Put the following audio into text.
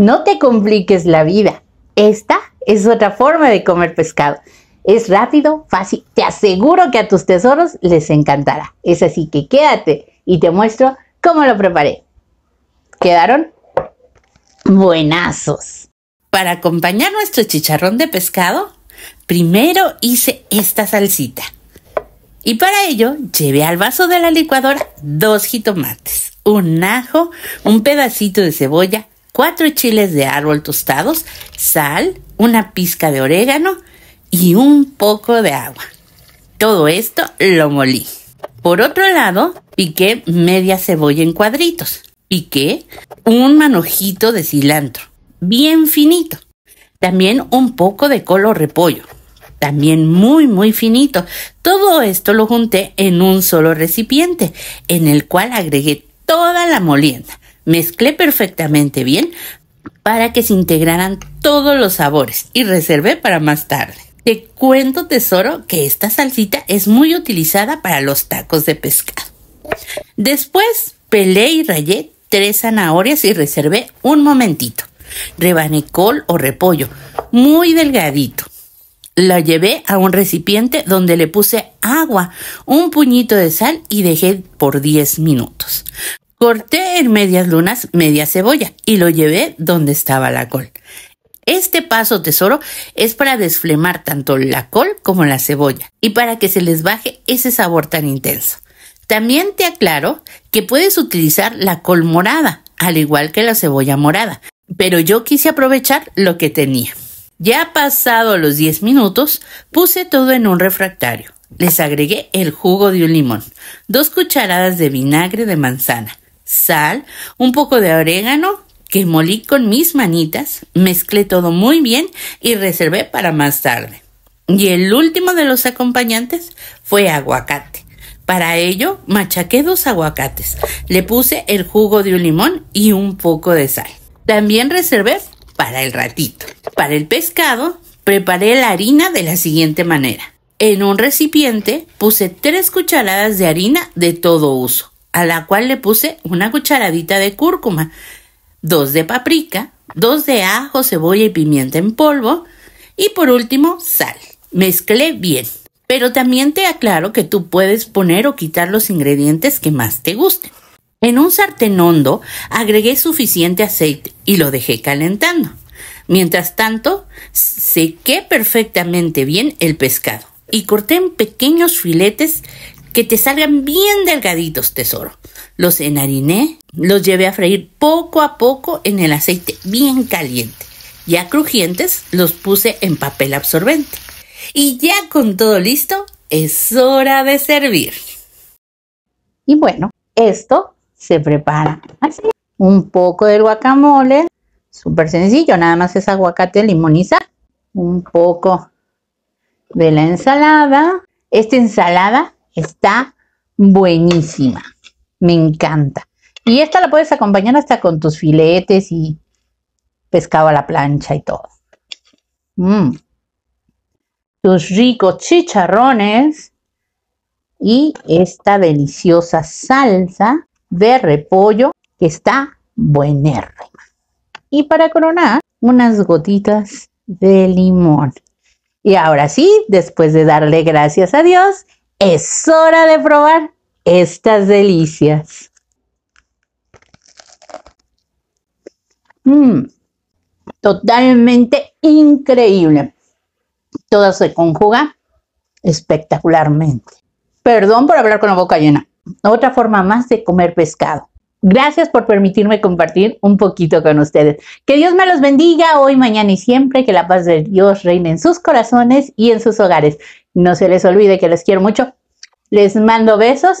No te compliques la vida. Esta es otra forma de comer pescado. Es rápido, fácil. Te aseguro que a tus tesoros les encantará. Es así que quédate y te muestro cómo lo preparé. ¿Quedaron? Buenazos. Para acompañar nuestro chicharrón de pescado, primero hice esta salsita. Y para ello llevé al vaso de la licuadora dos jitomates, un ajo, un pedacito de cebolla, cuatro chiles de árbol tostados, sal, una pizca de orégano y un poco de agua. Todo esto lo molí. Por otro lado, piqué media cebolla en cuadritos. Piqué un manojito de cilantro, bien finito. También un poco de colo repollo, también muy muy finito. Todo esto lo junté en un solo recipiente, en el cual agregué toda la molienda. Mezclé perfectamente bien para que se integraran todos los sabores y reservé para más tarde. Te cuento, tesoro, que esta salsita es muy utilizada para los tacos de pescado. Después pelé y rayé tres zanahorias y reservé un momentito. Rebané col o repollo, muy delgadito. La llevé a un recipiente donde le puse agua, un puñito de sal y dejé por 10 minutos. Corté en medias lunas media cebolla y lo llevé donde estaba la col. Este paso, tesoro, es para desflemar tanto la col como la cebolla y para que se les baje ese sabor tan intenso. También te aclaro que puedes utilizar la col morada, al igual que la cebolla morada, pero yo quise aprovechar lo que tenía. Ya pasado los 10 minutos, puse todo en un refractario. Les agregué el jugo de un limón, dos cucharadas de vinagre de manzana, sal, un poco de orégano que molí con mis manitas, mezclé todo muy bien y reservé para más tarde. Y el último de los acompañantes fue aguacate. Para ello, machaqué dos aguacates, le puse el jugo de un limón y un poco de sal. También reservé para el ratito. Para el pescado, preparé la harina de la siguiente manera. En un recipiente puse tres cucharadas de harina de todo uso, a la cual le puse una cucharadita de cúrcuma, dos de paprika, dos de ajo, cebolla y pimienta en polvo y por último sal. Mezclé bien. Pero también te aclaro que tú puedes poner o quitar los ingredientes que más te gusten. En un sartén hondo agregué suficiente aceite y lo dejé calentando. Mientras tanto, sequé perfectamente bien el pescado y corté en pequeños filetes que te salgan bien delgaditos, tesoro. Los enhariné, los llevé a freír poco a poco en el aceite bien caliente. Ya crujientes, los puse en papel absorbente. Y ya con todo listo, es hora de servir. Y bueno, esto se prepara así. Un poco del guacamole, súper sencillo, nada más es aguacate, limoniza. Un poco de la ensalada. Esta ensalada Está buenísima. Me encanta. Y esta la puedes acompañar hasta con tus filetes y pescado a la plancha y todo. Mm. Tus ricos chicharrones y esta deliciosa salsa de repollo que está buenérrima. Y para coronar, unas gotitas de limón. Y ahora sí, después de darle gracias a Dios, es hora de probar estas delicias. Mm, totalmente increíble. Todo se conjuga espectacularmente. Perdón por hablar con la boca llena. Otra forma más de comer pescado. Gracias por permitirme compartir un poquito con ustedes. Que Dios me los bendiga hoy, mañana y siempre. Que la paz de Dios reine en sus corazones y en sus hogares. No se les olvide que les quiero mucho. Les mando besos